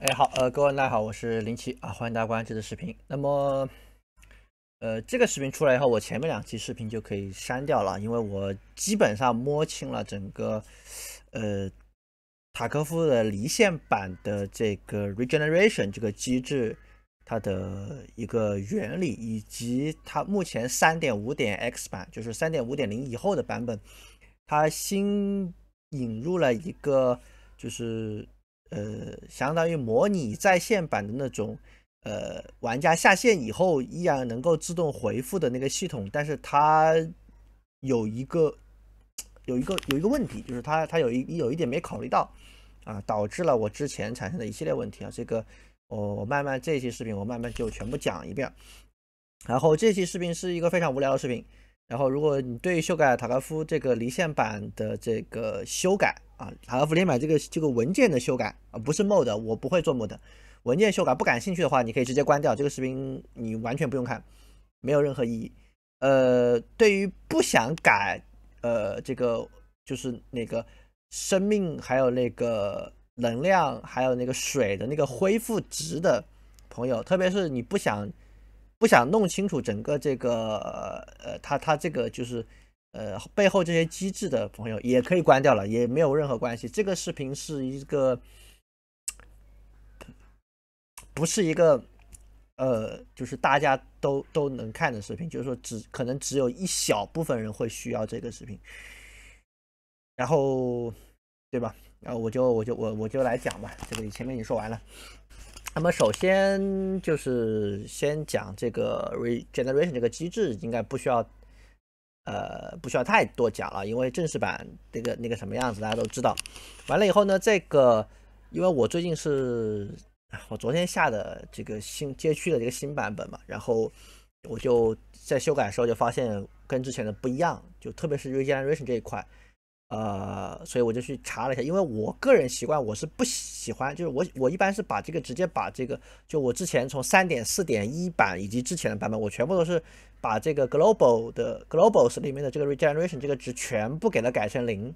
哎好，呃，各位大家好，我是零七啊，欢迎大家观看这个视频。那么，呃，这个视频出来以后，我前面两期视频就可以删掉了，因为我基本上摸清了整个，呃，塔科夫的离线版的这个 regeneration 这个机制，它的一个原理，以及它目前三点五点 x 版，就是三点五点零以后的版本，它新引入了一个，就是。呃，相当于模拟在线版的那种，呃，玩家下线以后依然能够自动回复的那个系统，但是它有一个有一个有一个问题，就是它它有一有一点没考虑到啊，导致了我之前产生的一系列问题啊。这个我慢慢这期视频我慢慢就全部讲一遍，然后这期视频是一个非常无聊的视频。然后，如果你对修改塔科夫这个离线版的这个修改啊，塔科夫天版这个这个文件的修改啊，不是 mod，我不会做 mod 文件修改，不感兴趣的话，你可以直接关掉这个视频，你完全不用看，没有任何意义。呃，对于不想改，呃，这个就是那个生命，还有那个能量，还有那个水的那个恢复值的朋友，特别是你不想。不想弄清楚整个这个呃，他他这个就是呃背后这些机制的朋友也可以关掉了，也没有任何关系。这个视频是一个，不是一个，呃，就是大家都都能看的视频，就是说只可能只有一小部分人会需要这个视频，然后对吧？然后我就我就我我就来讲吧，这个前面已经说完了。那么首先就是先讲这个 regeneration 这个机制，应该不需要，呃，不需要太多讲了，因为正式版那个那个什么样子大家都知道。完了以后呢，这个因为我最近是，我昨天下的这个新街区的这个新版本嘛，然后我就在修改的时候就发现跟之前的不一样，就特别是 regeneration 这一块。呃，所以我就去查了一下，因为我个人习惯，我是不喜欢，就是我我一般是把这个直接把这个，就我之前从三点四点一版以及之前的版本，我全部都是把这个 global 的 globals 里面的这个 regeneration 这个值全部给它改成零，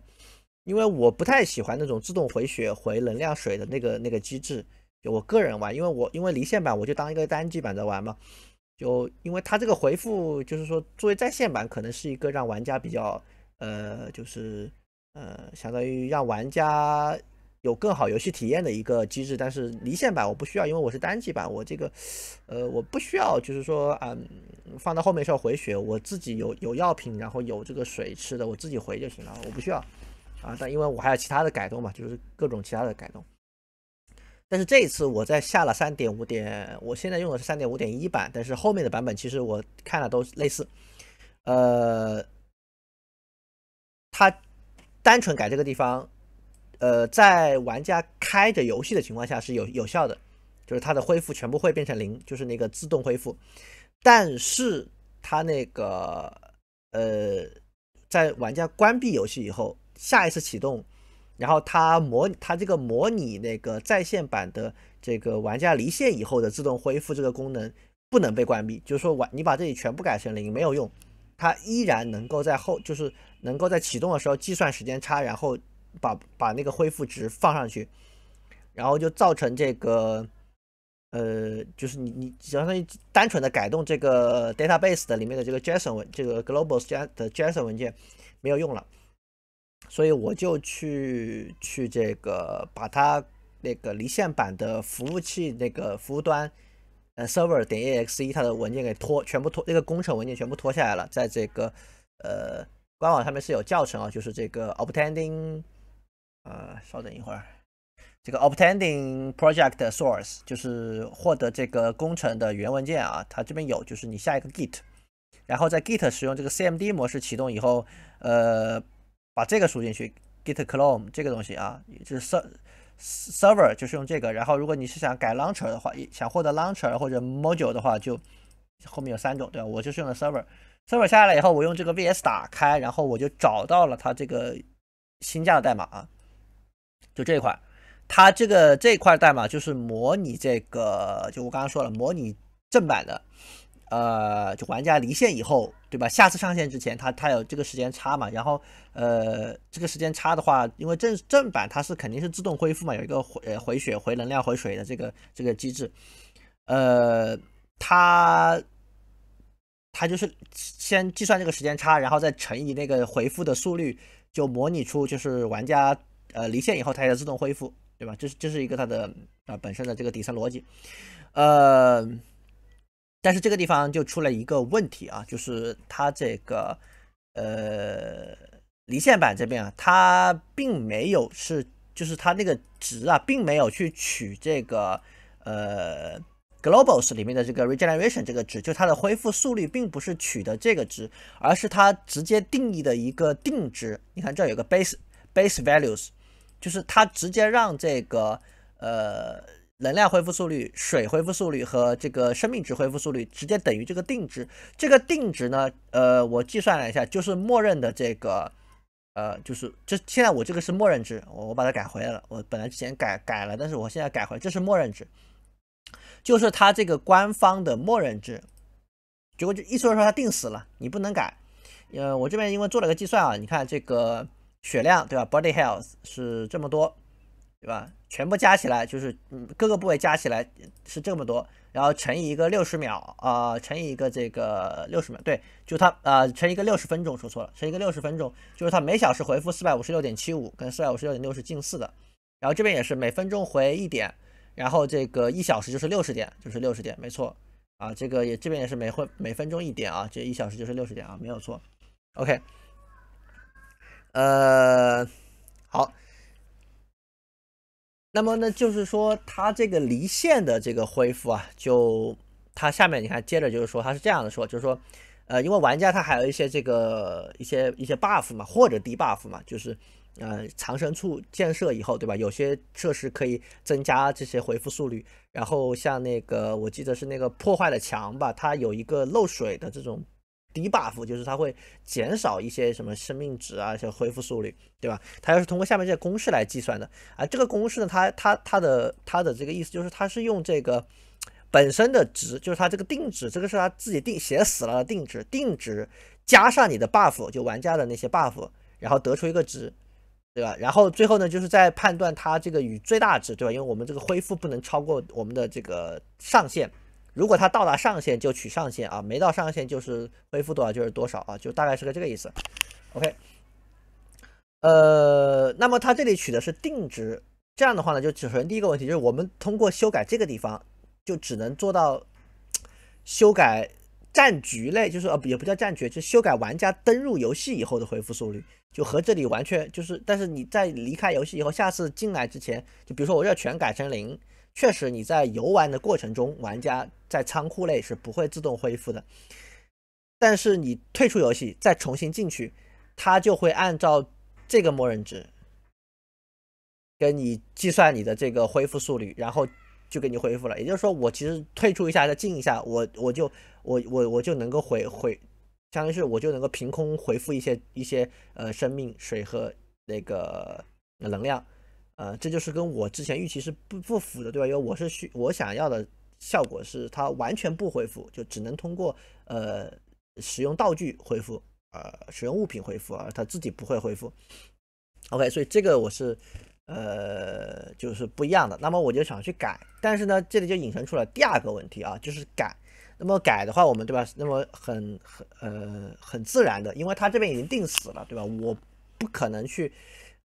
因为我不太喜欢那种自动回血回能量水的那个那个机制。就我个人玩，因为我因为离线版我就当一个单机版在玩嘛，就因为他这个回复，就是说作为在线版可能是一个让玩家比较呃就是。呃，相当于让玩家有更好游戏体验的一个机制，但是离线版我不需要，因为我是单机版，我这个，呃，我不需要，就是说，嗯，放到后面需要回血，我自己有有药品，然后有这个水吃的，我自己回就行了，我不需要。啊，但因为我还有其他的改动嘛，就是各种其他的改动。但是这一次我在下了三点五点，我现在用的是三点五点一版，但是后面的版本其实我看了都类似，呃，它。单纯改这个地方，呃，在玩家开着游戏的情况下是有有效的，就是它的恢复全部会变成零，就是那个自动恢复。但是它那个呃，在玩家关闭游戏以后，下一次启动，然后它模它这个模拟那个在线版的这个玩家离线以后的自动恢复这个功能不能被关闭，就是说玩你把这里全部改成零没有用。它依然能够在后，就是能够在启动的时候计算时间差，然后把把那个恢复值放上去，然后就造成这个，呃，就是你你相当于单纯的改动这个 database 的里面的这个 JSON 这个 global 的 JSON 文件没有用了，所以我就去去这个把它那个离线版的服务器那个服务端。server 点 exe 它的文件给拖全部拖那个工程文件全部拖下来了，在这个呃官网上面是有教程啊，就是这个 obtaining 啊，稍等一会儿，这个 obtaining project source 就是获得这个工程的源文件啊，它这边有，就是你下一个 git，然后在 git 使用这个 cmd 模式启动以后，呃把这个输进去 git clone 这个东西啊，就是设。Server 就是用这个，然后如果你是想改 Launcher 的话，想获得 Launcher 或者 Module 的话，就后面有三种，对吧？我就是用的 Server，Server 下来以后，我用这个 VS 打开，然后我就找到了它这个新架的代码啊，就这一块，它这个这一块代码就是模拟这个，就我刚刚说了，模拟正版的。呃，就玩家离线以后，对吧？下次上线之前，他他有这个时间差嘛？然后，呃，这个时间差的话，因为正正版它是肯定是自动恢复嘛，有一个回回血、回能量、回水的这个这个机制。呃，它它就是先计算这个时间差，然后再乘以那个回复的速率，就模拟出就是玩家呃离线以后它也自动恢复，对吧？这是这是一个它的啊本身的这个底层逻辑，呃。但是这个地方就出了一个问题啊，就是它这个呃离线版这边啊，它并没有是，就是它那个值啊，并没有去取这个呃 globals 里面的这个 regeneration 这个值，就它的恢复速率并不是取的这个值，而是它直接定义的一个定值。你看这有个 base base values，就是它直接让这个呃。能量恢复速率、水恢复速率和这个生命值恢复速率直接等于这个定值。这个定值呢，呃，我计算了一下，就是默认的这个，呃，就是这现在我这个是默认值，我我把它改回来了。我本来之前改改了，但是我现在改回，这是默认值，就是它这个官方的默认值。结果就一说说它定死了，你不能改。呃，我这边因为做了个计算啊，你看这个血量对吧？Body Health 是这么多。对吧？全部加起来就是，嗯，各个部位加起来是这么多，然后乘以一个六十秒啊，乘以一个这个六十秒，对，就它啊，乘一个六十分钟，说错了，乘一个六十分钟，就是它每小时回复四百五十六点七五，跟四百五十六点六是近似的，然后这边也是每分钟回一点，然后这个一小时就是六十点，就是六十点，没错啊，这个也这边也是每会每分钟一点啊，这一小时就是六十点啊，没有错，OK，呃，好。那么呢，就是说他这个离线的这个恢复啊，就他下面你看接着就是说他是这样的说，就是说，呃，因为玩家他还有一些这个一些一些 buff 嘛或者低 buff 嘛，就是，呃，藏身处建设以后对吧？有些设施可以增加这些恢复速率，然后像那个我记得是那个破坏的墙吧，它有一个漏水的这种。低 buff 就是它会减少一些什么生命值啊，一些恢复速率，对吧？它要是通过下面这些公式来计算的啊，这个公式呢，它它它的它的这个意思就是，它是用这个本身的值，就是它这个定值，这个是它自己定写死了的定值，定值加上你的 buff 就玩家的那些 buff，然后得出一个值，对吧？然后最后呢，就是在判断它这个与最大值，对吧？因为我们这个恢复不能超过我们的这个上限。如果它到达上限就取上限啊，没到上限就是恢复多少就是多少啊，就大概是个这个意思。OK，呃，那么它这里取的是定值，这样的话呢，就首先第一个问题就是我们通过修改这个地方，就只能做到修改战局类，就是呃也不叫战局，就修改玩家登入游戏以后的恢复速率，就和这里完全就是，但是你在离开游戏以后，下次进来之前，就比如说我要全改成零。确实，你在游玩的过程中，玩家在仓库内是不会自动恢复的。但是你退出游戏，再重新进去，它就会按照这个默认值跟你计算你的这个恢复速率，然后就给你恢复了。也就是说，我其实退出一下再进一下，我我就我我我就能够回回，相当于是我就能够凭空回复一些一些呃生命、水和那个能量。呃，这就是跟我之前预期是不不符的，对吧？因为我是需我想要的效果是它完全不恢复，就只能通过呃使用道具恢复啊，使用物品恢复啊，它自己不会恢复。OK，所以这个我是呃就是不一样的。那么我就想去改，但是呢，这里就引申出了第二个问题啊，就是改。那么改的话，我们对吧？那么很很呃很自然的，因为它这边已经定死了，对吧？我不可能去。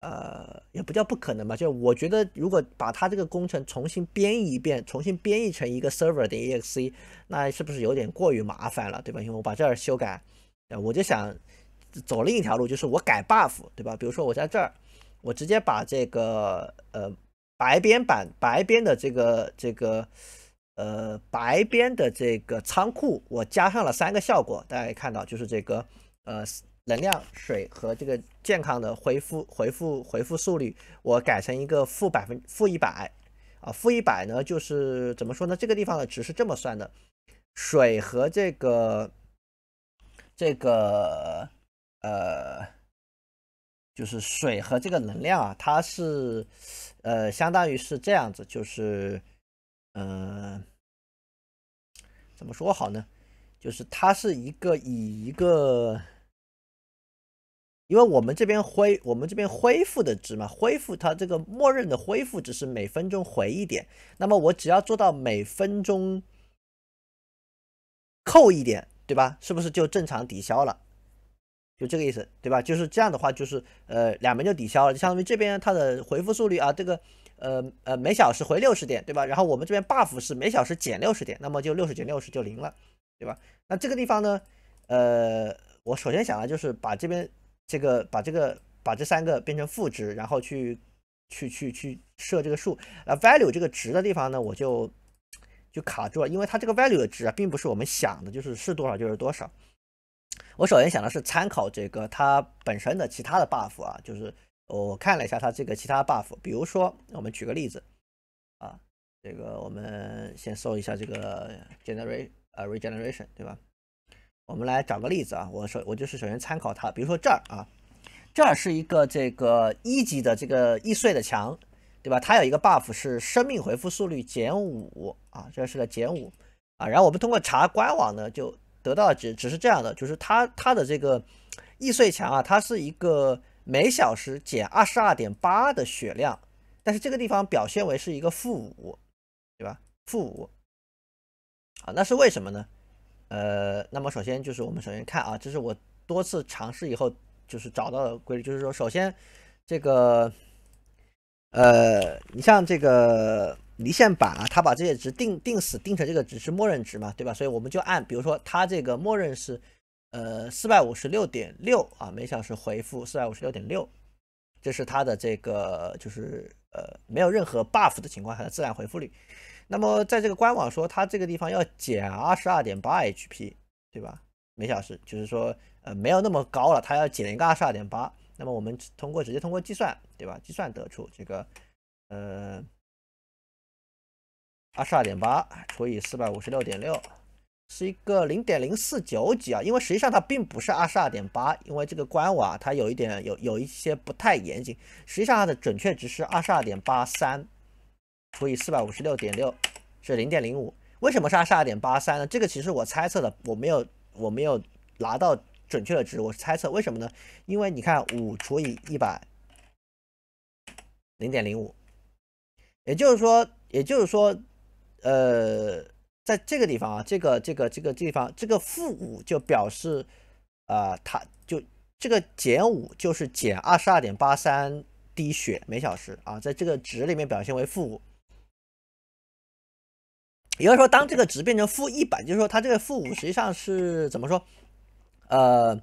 呃，也不叫不可能吧，就我觉得如果把它这个工程重新编译一遍，重新编译成一个 server 的 exe，那是不是有点过于麻烦了，对吧？因为我把这儿修改，我就想走另一条路，就是我改 buff，对吧？比如说我在这儿，我直接把这个呃白边版白边的这个这个呃白边的这个仓库，我加上了三个效果，大家以看到，就是这个呃。能量水和这个健康的回复回复回复速率，我改成一个负百分负一百啊，负一百呢就是怎么说呢？这个地方的值是这么算的，水和这个这个呃，就是水和这个能量啊，它是呃，相当于是这样子，就是嗯，怎么说好呢？就是它是一个以一个。因为我们这边恢，我们这边恢复的值嘛，恢复它这个默认的恢复只是每分钟回一点，那么我只要做到每分钟扣一点，对吧？是不是就正常抵消了？就这个意思，对吧？就是这样的话，就是呃，两边就抵消了，就相当于这边它的回复速率啊，这个呃呃每小时回六十点，对吧？然后我们这边 buff 是每小时减六十点，那么就六十减六十就零了，对吧？那这个地方呢，呃，我首先想的就是把这边。这个把这个把这三个变成负值，然后去去去去设这个数啊，value 这个值的地方呢，我就就卡住了，因为它这个 value 的值啊，并不是我们想的，就是是多少就是多少。我首先想的是参考这个它本身的其他的 buff 啊，就是我看了一下它这个其他 buff，比如说我们举个例子啊，这个我们先搜一下这个 generate 呃 regeneration 对吧？我们来找个例子啊，我首我就是首先参考它，比如说这儿啊，这儿是一个这个一级的这个易碎的墙，对吧？它有一个 buff 是生命回复速率减五啊，这是个减五啊。然后我们通过查官网呢，就得到只只是这样的，就是它它的这个易碎墙啊，它是一个每小时减二十二点八的血量，但是这个地方表现为是一个负五，对吧？负五啊，那是为什么呢？呃，那么首先就是我们首先看啊，这是我多次尝试以后就是找到的规律，就是说首先这个呃，你像这个离线版啊，它把这些值定定死定成这个只是默认值嘛，对吧？所以我们就按，比如说它这个默认是呃四百五十六点六啊，每小时回复四百五十六点六，这是它的这个就是呃没有任何 buff 的情况下的自然回复率。那么在这个官网说，它这个地方要减二十二点八 HP，对吧？每小时，就是说，呃，没有那么高了，它要减一个二十二点八。那么我们通过直接通过计算，对吧？计算得出这个，呃，二十二点八除以四百五十六点六，是一个零点零四九几啊。因为实际上它并不是二十二点八，因为这个官网它有一点有有一些不太严谨，实际上它的准确值是二十二点八三。除以四百五十六点六是零点零五，为什么是二十二点八三呢？这个其实我猜测的，我没有我没有拿到准确的值，我是猜测为什么呢？因为你看五除以一百零点零五，也就是说也就是说呃，在这个地方啊，这个这个这个地方，这个负五就表示啊，它就这个减五就是减二十二点八三滴血每小时啊，在这个值里面表现为负五。也就是说，当这个值变成负一百，就是说它这个负五实际上是怎么说？呃，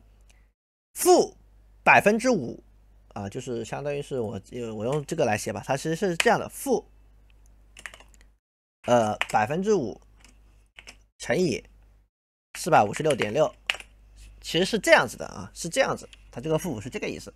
负百分之五啊，就是相当于是我我用这个来写吧。它其实是这样的，负呃百分之五乘以四百五十六点六，其实是这样子的啊，是这样子。它这个负五是这个意思。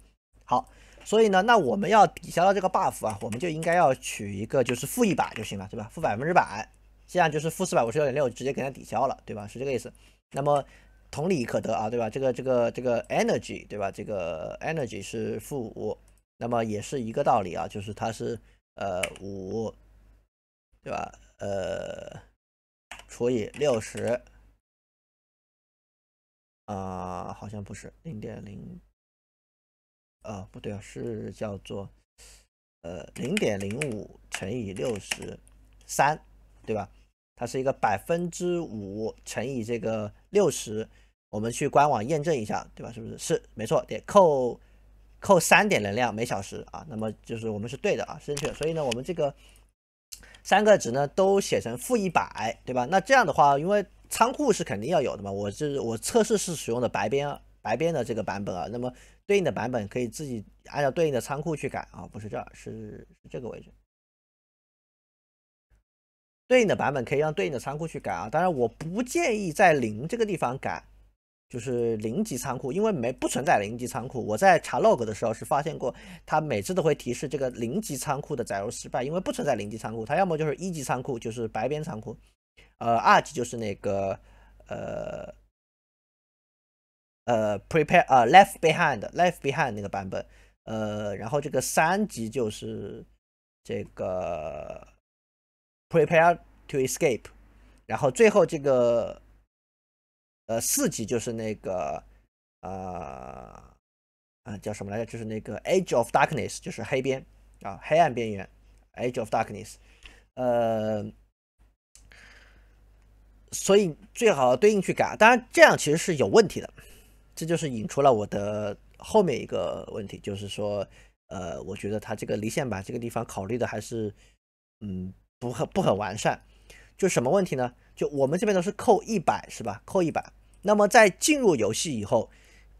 好，所以呢，那我们要抵消这个 buff 啊，我们就应该要取一个就是负一百就行了，对吧？负百分之百。这样就是负四百五十六点六，直接给它抵消了，对吧？是这个意思。那么同理可得啊，对吧？这个这个这个 energy，对吧？这个 energy 是负五，那么也是一个道理啊，就是它是呃五，对吧？呃，除以六十啊，好像不是零点零，啊，不对啊，是叫做呃零点零五乘以六十三。对吧？它是一个百分之五乘以这个六十，我们去官网验证一下，对吧？是不是？是，没错，得扣扣三点能量每小时啊。那么就是我们是对的啊，正确。所以呢，我们这个三个值呢都写成负一百，对吧？那这样的话，因为仓库是肯定要有的嘛。我就是我测试是使用的白边白边的这个版本啊。那么对应的版本可以自己按照对应的仓库去改啊，不是这儿，是是这个位置。对应的版本可以让对应的仓库去改啊，当然我不建议在零这个地方改，就是零级仓库，因为没不存在零级仓库。我在查 log 的时候是发现过，它每次都会提示这个零级仓库的载入失败，因为不存在零级仓库，它要么就是一级仓库，就是白边仓库，呃，二级就是那个呃呃 prepare 啊 left behind left behind 那个版本，呃，然后这个三级就是这个。prepare to escape，然后最后这个呃，四级就是那个呃，啊叫什么来着？就是那个 Age of Darkness，就是黑边啊，黑暗边缘 Age of Darkness，呃，所以最好对应去改。当然，这样其实是有问题的，这就是引出了我的后面一个问题，就是说，呃，我觉得他这个离线版这个地方考虑的还是嗯。不很不很完善，就什么问题呢？就我们这边都是扣一百，是吧？扣一百。那么在进入游戏以后，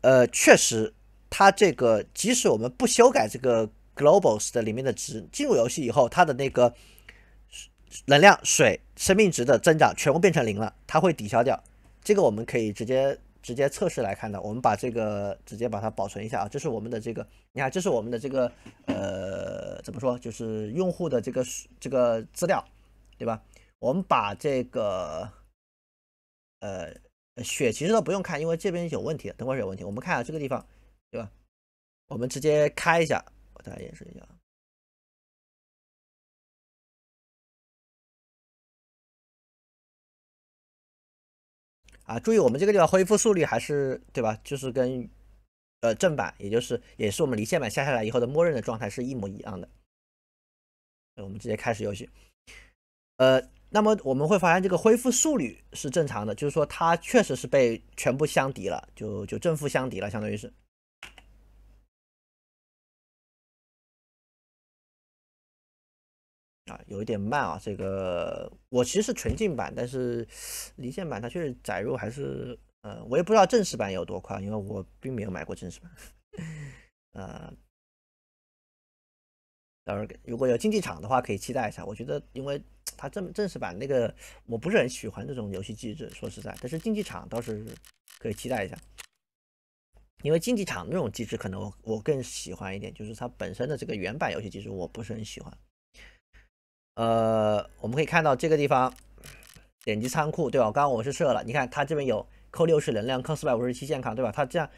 呃，确实，它这个即使我们不修改这个 globals 的里面的值，进入游戏以后，它的那个能量、水、生命值的增长全部变成零了，它会抵消掉。这个我们可以直接。直接测试来看的，我们把这个直接把它保存一下啊，这是我们的这个，你看这是我们的这个，呃，怎么说，就是用户的这个这个资料，对吧？我们把这个，呃，血其实都不用看，因为这边有问题，灯光有问题，我们看下这个地方，对吧？我们直接开一下，我再大家演示一下。啊，注意我们这个地方恢复速率还是对吧？就是跟呃正版，也就是也是我们离线版下下来以后的默认的状态是一模一样的。那我们直接开始游戏。呃，那么我们会发现这个恢复速率是正常的，就是说它确实是被全部相抵了，就就正负相抵了，相当于是。啊，有一点慢啊！这个我其实是纯净版，但是离线版它确实载入还是……呃，我也不知道正式版有多快，因为我并没有买过正式版。呃，到时候如果有竞技场的话，可以期待一下。我觉得，因为它正正式版那个我不是很喜欢这种游戏机制，说实在，但是竞技场倒是可以期待一下，因为竞技场那种机制可能我更喜欢一点，就是它本身的这个原版游戏机制我不是很喜欢。呃，我们可以看到这个地方点击仓库，对吧？刚刚我是设了，你看它这边有扣六十能量，扣四百五十七健康，对吧？它这样，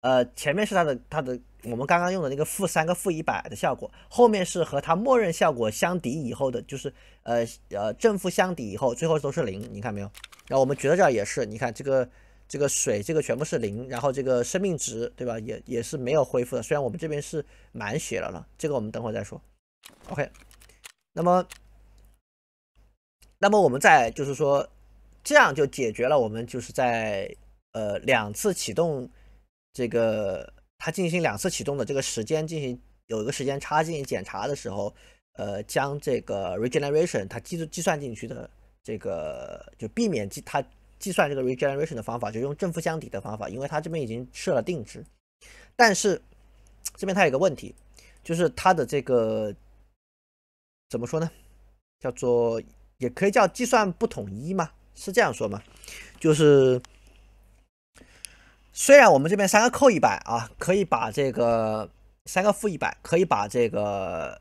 呃，前面是它的它的，我们刚刚用的那个负三个负一百的效果，后面是和它默认效果相抵以后的，就是呃呃正负相抵以后最后都是零，你看没有？然后我们觉得这儿也是，你看这个这个水这个全部是零，然后这个生命值对吧？也也是没有恢复的，虽然我们这边是满血了了，这个我们等会再说。OK，那么。那么我们在就是说，这样就解决了我们就是在呃两次启动这个它进行两次启动的这个时间进行有一个时间差进行检查的时候，呃将这个 regeneration 它计计算进去的这个就避免计它计算这个 regeneration 的方法就用正负相抵的方法，因为它这边已经设了定值，但是这边它有个问题，就是它的这个怎么说呢，叫做。也可以叫计算不统一吗？是这样说吗？就是虽然我们这边三个扣一百啊，可以把这个三个负一百，可以把这个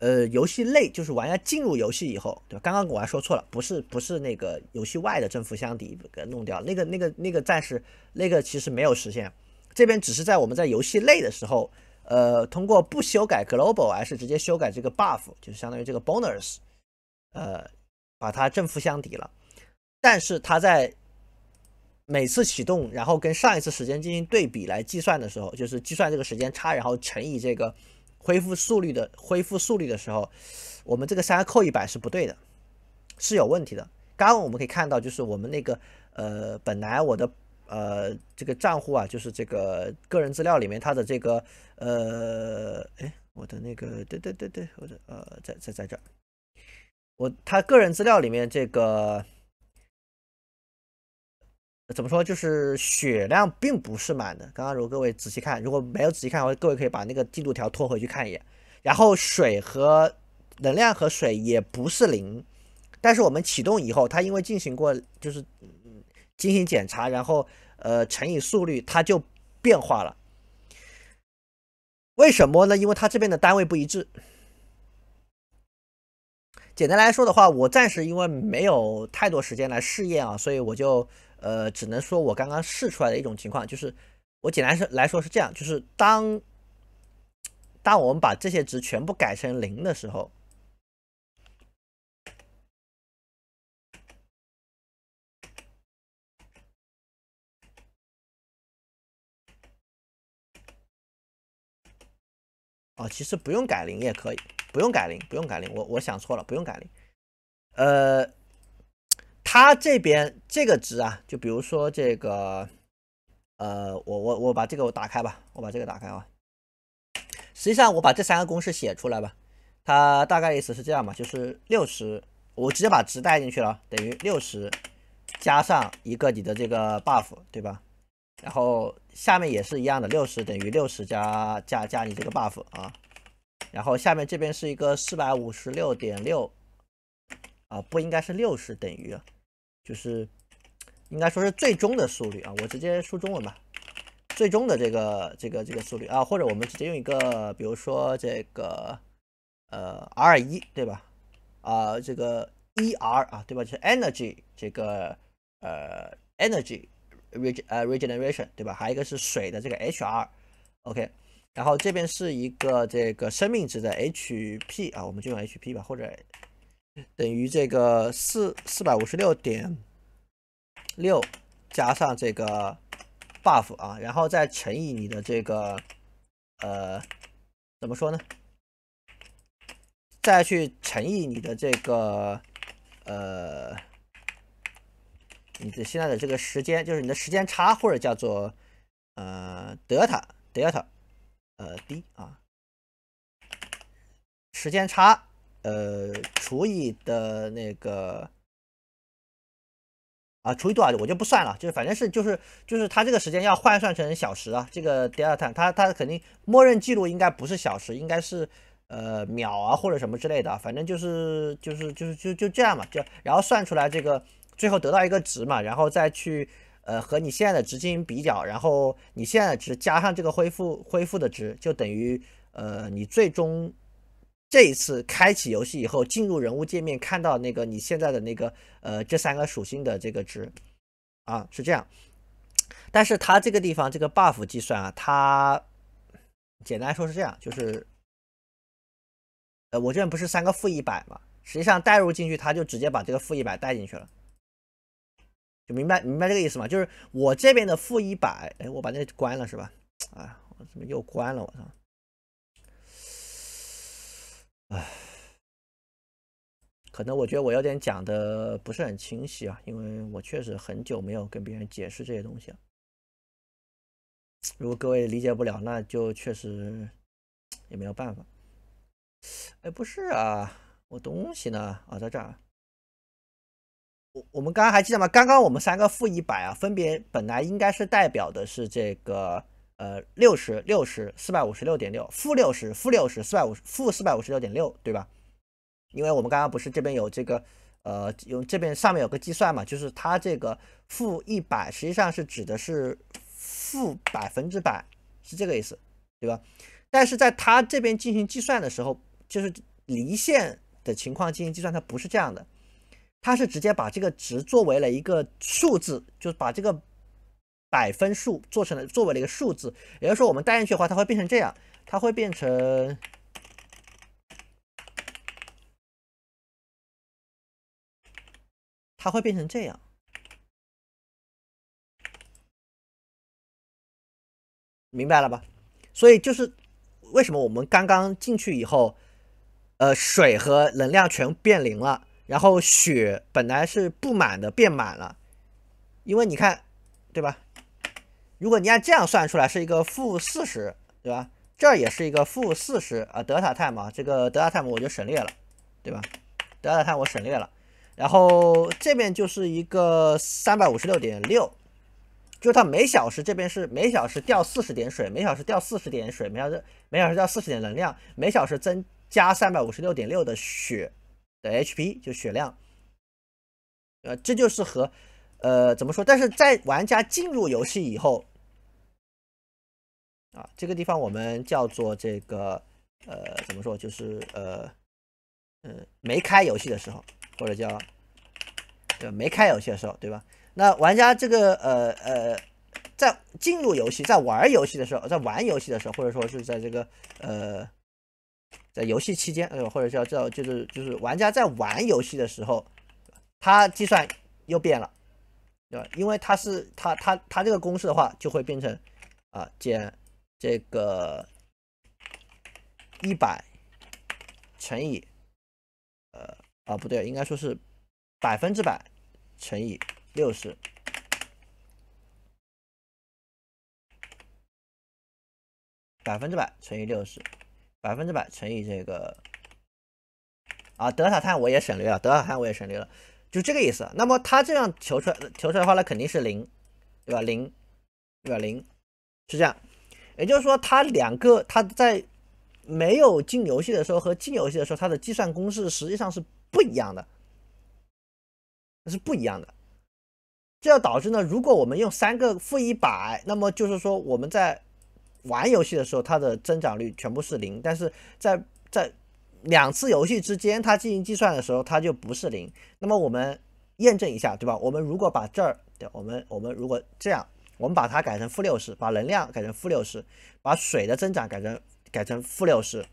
呃游戏内就是玩家进入游戏以后，对吧？刚刚我还说错了，不是不是那个游戏外的正负相抵给弄掉，那个那个那个暂时那个其实没有实现，这边只是在我们在游戏内的时候，呃，通过不修改 global，而是直接修改这个 buff，就是相当于这个 bonus，呃。把它正负相抵了，但是它在每次启动，然后跟上一次时间进行对比来计算的时候，就是计算这个时间差，然后乘以这个恢复速率的恢复速率的时候，我们这个三扣一百是不对的，是有问题的。刚刚我们可以看到，就是我们那个呃，本来我的呃这个账户啊，就是这个个人资料里面它的这个呃哎，我的那个对对对对，我的呃在在在这。我他个人资料里面这个怎么说？就是血量并不是满的。刚刚如果各位仔细看，如果没有仔细看的话，各位可以把那个进度条拖回去看一眼。然后水和能量和水也不是零，但是我们启动以后，它因为进行过就是进行检查，然后呃乘以速率，它就变化了。为什么呢？因为它这边的单位不一致。简单来说的话，我暂时因为没有太多时间来试验啊，所以我就呃，只能说我刚刚试出来的一种情况，就是我简单是来说是这样，就是当当我们把这些值全部改成零的时候，啊，其实不用改零也可以。不用改零，不用改零，我我想错了，不用改零。呃，它这边这个值啊，就比如说这个，呃，我我我把这个我打开吧，我把这个打开啊。实际上我把这三个公式写出来吧，它大概意思是这样嘛，就是六十，我直接把值带进去了，等于六十加上一个你的这个 buff 对吧？然后下面也是一样的，六十等于六十加加加你这个 buff 啊。然后下面这边是一个四百五十六点六，啊，不应该是六十等于，就是应该说是最终的速率啊。我直接说中文吧，最终的这个这个这个速率啊，或者我们直接用一个，比如说这个呃 R 一对吧？啊，这个 E R 啊对吧？就是 Energy 这个呃 Energy Regeneration r 对吧？还有一个是水的这个 H R，OK。然后这边是一个这个生命值的 H P 啊，我们就用 H P 吧，或者等于这个四四百五十六点六加上这个 buff 啊，然后再乘以你的这个呃怎么说呢？再去乘以你的这个呃，你的现在的这个时间，就是你的时间差，或者叫做呃德耳塔德耳塔。呃，低啊，时间差呃除以的那个啊除以多少我就不算了，就是反正是就是就是它这个时间要换算成小时啊，这个第二趟它它肯定默认记录应该不是小时，应该是呃秒啊或者什么之类的，反正就是就是就是就就这样嘛，就然后算出来这个最后得到一个值嘛，然后再去。呃，和你现在的值进行比较，然后你现在的值加上这个恢复恢复的值，就等于呃你最终这一次开启游戏以后进入人物界面看到那个你现在的那个呃这三个属性的这个值，啊是这样。但是它这个地方这个 buff 计算啊，它简单来说是这样，就是呃我这边不是三个负一百嘛，实际上代入进去它就直接把这个负一百带进去了。明白明白这个意思吗？就是我这边的负一百，哎，我把那个关了是吧？啊，我怎么又关了？我操！可能我觉得我有点讲的不是很清晰啊，因为我确实很久没有跟别人解释这些东西啊。如果各位理解不了，那就确实也没有办法。哎，不是啊，我东西呢？啊，在这儿。我我们刚刚还记得吗？刚刚我们三个负一百啊，分别本来应该是代表的是这个呃六十六十四百五十六点六负六十负六十四百五十负四百五十六点六对吧？因为我们刚刚不是这边有这个呃有这边上面有个计算嘛，就是它这个负一百实际上是指的是负百分之百是这个意思对吧？但是在它这边进行计算的时候，就是离线的情况进行计算，它不是这样的。它是直接把这个值作为了一个数字，就是把这个百分数做成了作为了一个数字，也就是说我们带进去的话，它会变成这样，它会变成，它会变成这样，明白了吧？所以就是为什么我们刚刚进去以后，呃，水和能量全变零了。然后血本来是不满的，变满了，因为你看，对吧？如果你按这样算出来是一个负四十，对吧？这也是一个负四十啊，德塔 time 啊，这个德塔 time 我就省略了，对吧？德塔 time 我省略了，然后这边就是一个三百五十六点六，就是它每小时这边是每小时掉四十点水，每小时掉四十点水，每小时每小时掉四十点能量，每小时增加三百五十六点六的血。的 HP 就血量，呃，这就是和，呃，怎么说？但是在玩家进入游戏以后，啊，这个地方我们叫做这个，呃，怎么说？就是呃，嗯，没开游戏的时候，或者叫，对，没开游戏的时候，对吧？那玩家这个，呃呃，在进入游戏，在玩游戏的时候，在玩游戏的时候，或者说是在这个，呃。在游戏期间，哎，或者叫叫就是就是玩家在玩游戏的时候，他计算又变了，对吧？因为他是他他他这个公式的话，就会变成啊减这个一百乘以呃啊不对，应该说是百分之百乘以六十，百分之百乘以六十。百分之百乘以这个啊，德尔塔碳我也省略了，德尔塔碳我也省略了，就这个意思。那么它这样求出来，求出来的话，那肯定是零，对吧？零，对吧？零是这样。也就是说，它两个，它在没有进游戏的时候和进游戏的时候，它的计算公式实际上是不一样的，是不一样的。这要导致呢，如果我们用三个负一百，那么就是说我们在玩游戏的时候，它的增长率全部是零，但是在在两次游戏之间，它进行计算的时候，它就不是零。那么我们验证一下，对吧？我们如果把这儿，对，我们我们如果这样，我们把它改成负六十，把能量改成负六十，把水的增长改成改成负六十，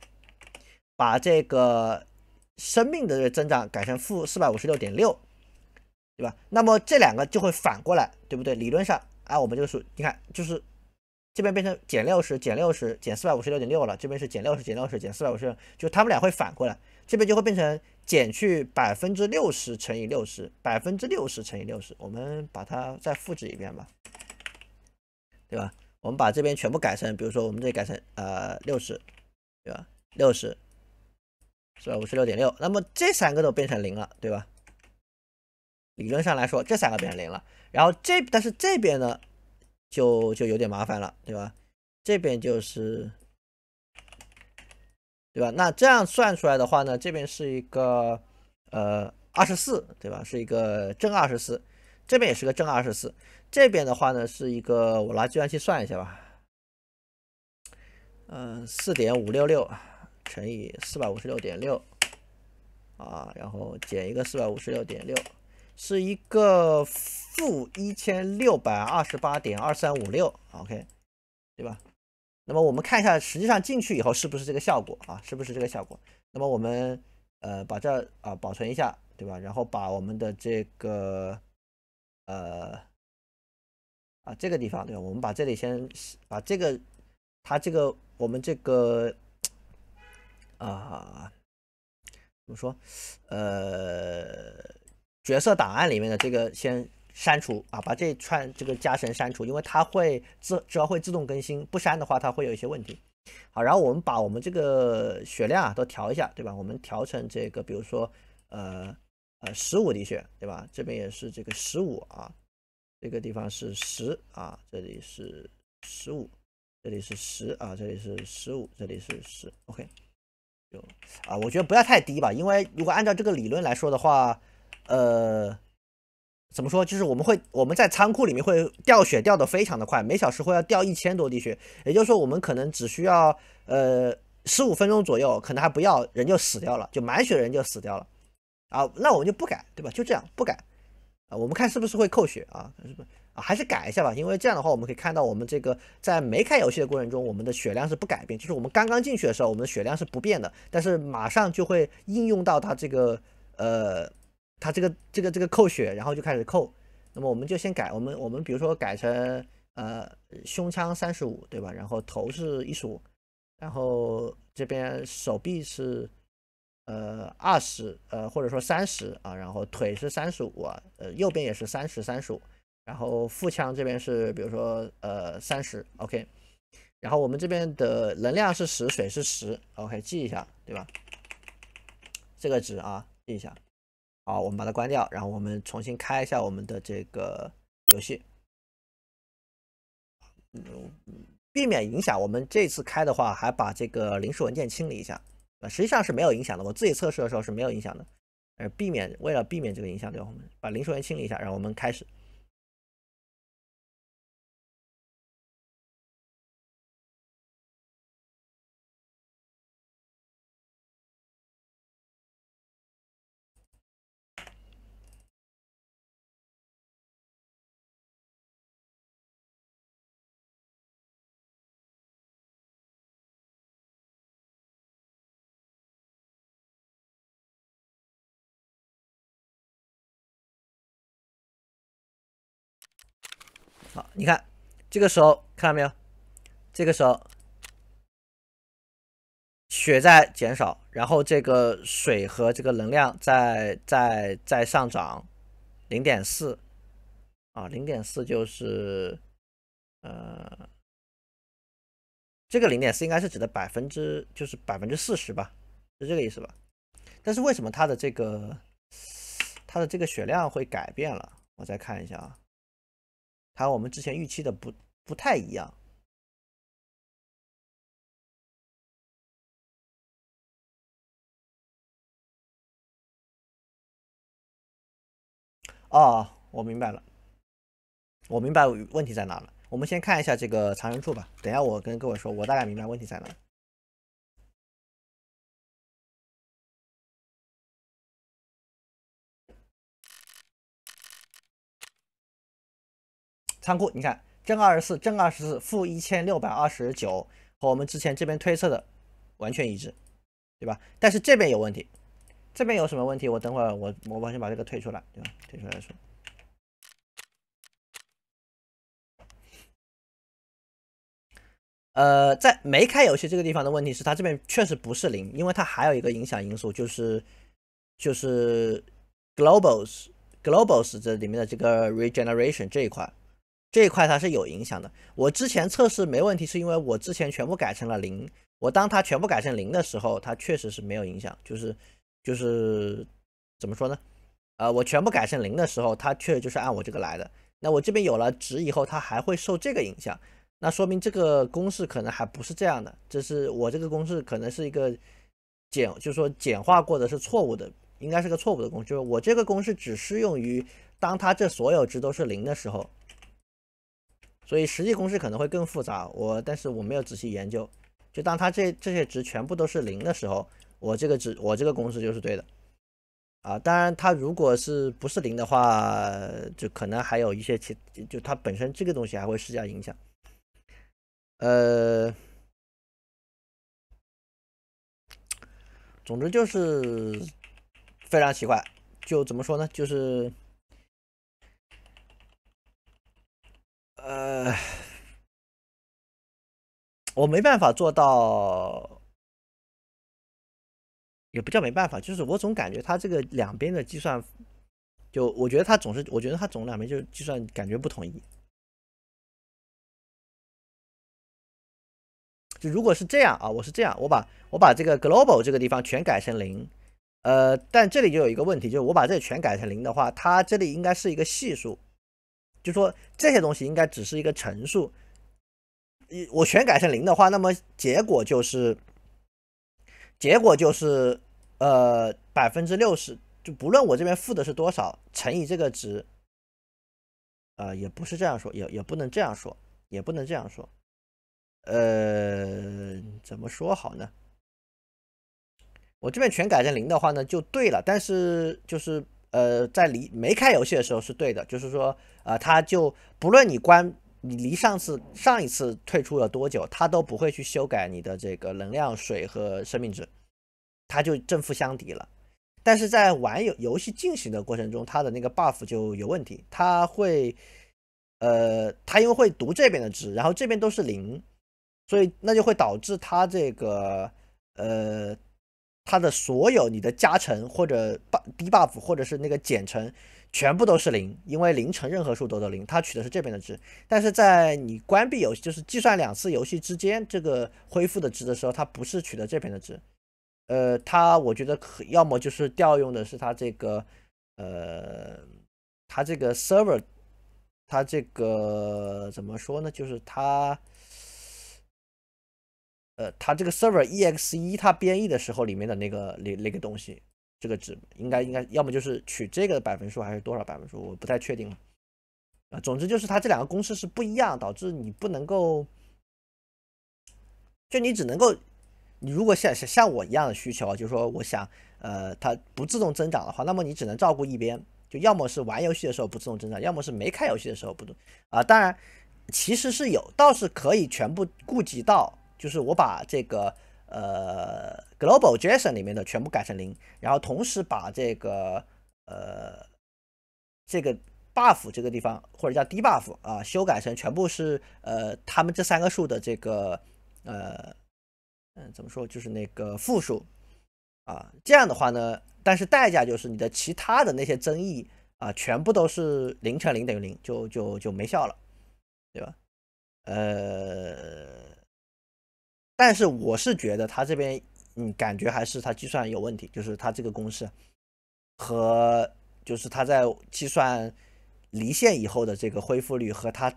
把这个生命的增长改成负四百五十六点六，对吧？那么这两个就会反过来，对不对？理论上啊，我们这个数，你看就是。这边变成减六十，减六十，减四百五十六点六了。这边是减六十，减六十，减四百五十六，就他们俩会反过来，这边就会变成减去百分之六十乘以六十，百分之六十乘以六十。我们把它再复制一遍吧，对吧？我们把这边全部改成，比如说我们这里改成呃六十，对吧？六十，四百五十六点六。那么这三个都变成零了，对吧？理论上来说，这三个变成零了。然后这，但是这边呢？就就有点麻烦了，对吧？这边就是，对吧？那这样算出来的话呢，这边是一个呃二十四，对吧？是一个正二十四，这边也是个正二十四，这边的话呢是一个，我拿计算器算一下吧。嗯，四点五六六乘以四百五十六点六，啊，然后减一个四百五十六点六。是一个负一千六百二十八点二三五六，OK，对吧？那么我们看一下，实际上进去以后是不是这个效果啊？是不是这个效果？那么我们呃把这啊保存一下，对吧？然后把我们的这个呃啊这个地方，对吧？我们把这里先把这个，它这个我们这个啊怎么说？呃。角色档案里面的这个先删除啊，把这串这个加成删除，因为它会自只要会自动更新，不删的话它会有一些问题。好，然后我们把我们这个血量啊都调一下，对吧？我们调成这个，比如说呃呃十五滴血，对吧？这边也是这个十五啊，这个地方是十啊，这里是十五，这里是十啊，这里是十五，这里是十。OK，就啊，我觉得不要太低吧，因为如果按照这个理论来说的话。呃，怎么说？就是我们会我们在仓库里面会掉血掉的非常的快，每小时会要掉一千多滴血，也就是说我们可能只需要呃十五分钟左右，可能还不要人就死掉了，就满血人就死掉了啊。那我们就不改，对吧？就这样不改啊。我们看是不是会扣血啊？啊，还是改一下吧，因为这样的话我们可以看到，我们这个在没开游戏的过程中，我们的血量是不改变，就是我们刚刚进去的时候，我们的血量是不变的，但是马上就会应用到它这个呃。他这个这个这个扣血，然后就开始扣。那么我们就先改，我们我们比如说改成呃胸腔三十五，对吧？然后头是一十五，然后这边手臂是呃二十呃或者说三十啊，然后腿是三十五啊，呃右边也是三十三十五，然后腹腔这边是比如说呃三十，OK。然后我们这边的能量是十，水是十，OK，记一下，对吧？这个值啊，记一下。好，我们把它关掉，然后我们重新开一下我们的这个游戏，避免影响。我们这次开的话，还把这个临时文件清理一下。啊，实际上是没有影响的，我自己测试的时候是没有影响的。呃，避免为了避免这个影响，吧？我们把临时文件清理一下，然后我们开始。你看，这个时候看到没有？这个时候血在减少，然后这个水和这个能量在在在上涨，零点四啊，零点四就是呃，这个零点四应该是指的百分之，就是百分之四十吧，是这个意思吧？但是为什么它的这个它的这个血量会改变了？我再看一下啊。还有我们之前预期的不不太一样。哦，我明白了，我明白问题在哪了。我们先看一下这个藏人处吧。等下我跟各位说，我大概明白问题在哪。仓库，你看正二十四，正二十四，负一千六百二十九，和我们之前这边推测的完全一致，对吧？但是这边有问题，这边有什么问题？我等会儿我我我先把这个退出来，对吧？退出来说。呃，在没开游戏这个地方的问题是，它这边确实不是零，因为它还有一个影响因素就是就是 globals globals 这里面的这个 regeneration 这一块。这一块它是有影响的。我之前测试没问题，是因为我之前全部改成了零。我当它全部改成零的时候，它确实是没有影响。就是，就是怎么说呢？呃，我全部改成零的时候，它确实就是按我这个来的。那我这边有了值以后，它还会受这个影响。那说明这个公式可能还不是这样的。这是我这个公式可能是一个简，就是说简化过的是错误的，应该是个错误的公式。就是我这个公式只适用于当它这所有值都是零的时候。所以实际公式可能会更复杂，我但是我没有仔细研究，就当它这这些值全部都是零的时候，我这个值我这个公式就是对的，啊，当然它如果是不是零的话，就可能还有一些其就它本身这个东西还会施加影响，呃，总之就是非常奇怪，就怎么说呢，就是。呃，我没办法做到，也不叫没办法，就是我总感觉它这个两边的计算，就我觉得它总是，我觉得它总两边就计算感觉不统一。就如果是这样啊，我是这样，我把我把这个 global 这个地方全改成零，呃，但这里就有一个问题，就是我把这全改成零的话，它这里应该是一个系数。就说这些东西应该只是一个陈述，我全改成零的话，那么结果就是，结果就是，呃，百分之六十，就不论我这边负的是多少，乘以这个值，呃，也不是这样说，也也不能这样说，也不能这样说，呃，怎么说好呢？我这边全改成零的话呢，就对了，但是就是。呃，在离没开游戏的时候是对的，就是说，啊，他就不论你关你离上次上一次退出了多久，他都不会去修改你的这个能量水和生命值，它就正负相抵了。但是在玩游游戏进行的过程中，它的那个 buff 就有问题，它会，呃，它因为会读这边的值，然后这边都是零，所以那就会导致它这个，呃。它的所有你的加成或者把，低 Buff 或者是那个减成，全部都是零，因为零乘任何数都得零。它取的是这边的值，但是在你关闭游戏，就是计算两次游戏之间这个恢复的值的时候，它不是取的这边的值。呃，它我觉得可要么就是调用的是它这个，呃，它这个 Server，它这个怎么说呢？就是它。呃，它这个 server ex e 它编译的时候里面的那个那那个东西，这个值应该应该要么就是取这个百分数，还是多少百分数，我不太确定了。啊，总之就是它这两个公式是不一样，导致你不能够，就你只能够，你如果像像像我一样的需求，就是说我想，呃，它不自动增长的话，那么你只能照顾一边，就要么是玩游戏的时候不自动增长，要么是没开游戏的时候不动。啊，当然，其实是有，倒是可以全部顾及到。就是我把这个呃 global JSON 里面的全部改成零，然后同时把这个呃这个 buff 这个地方或者叫低 buff 啊，修改成全部是呃他们这三个数的这个呃嗯怎么说就是那个负数啊，这样的话呢，但是代价就是你的其他的那些增益啊，全部都是零乘零等于零，就就就没效了，对吧？呃。但是我是觉得他这边，嗯，感觉还是他计算有问题，就是他这个公式和就是他在计算离线以后的这个恢复率和他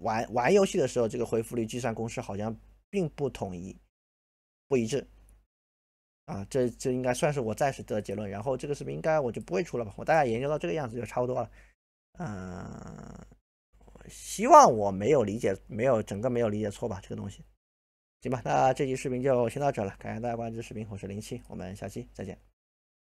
玩玩游戏的时候这个恢复率计算公式好像并不统一，不一致，啊，这这应该算是我暂时的结论。然后这个视频应该我就不会出了吧？我大概研究到这个样子就差不多了。嗯，希望我没有理解没有整个没有理解错吧？这个东西。行吧，那这期视频就先到这了，感谢大家关注视频，我是林七，我们下期再见。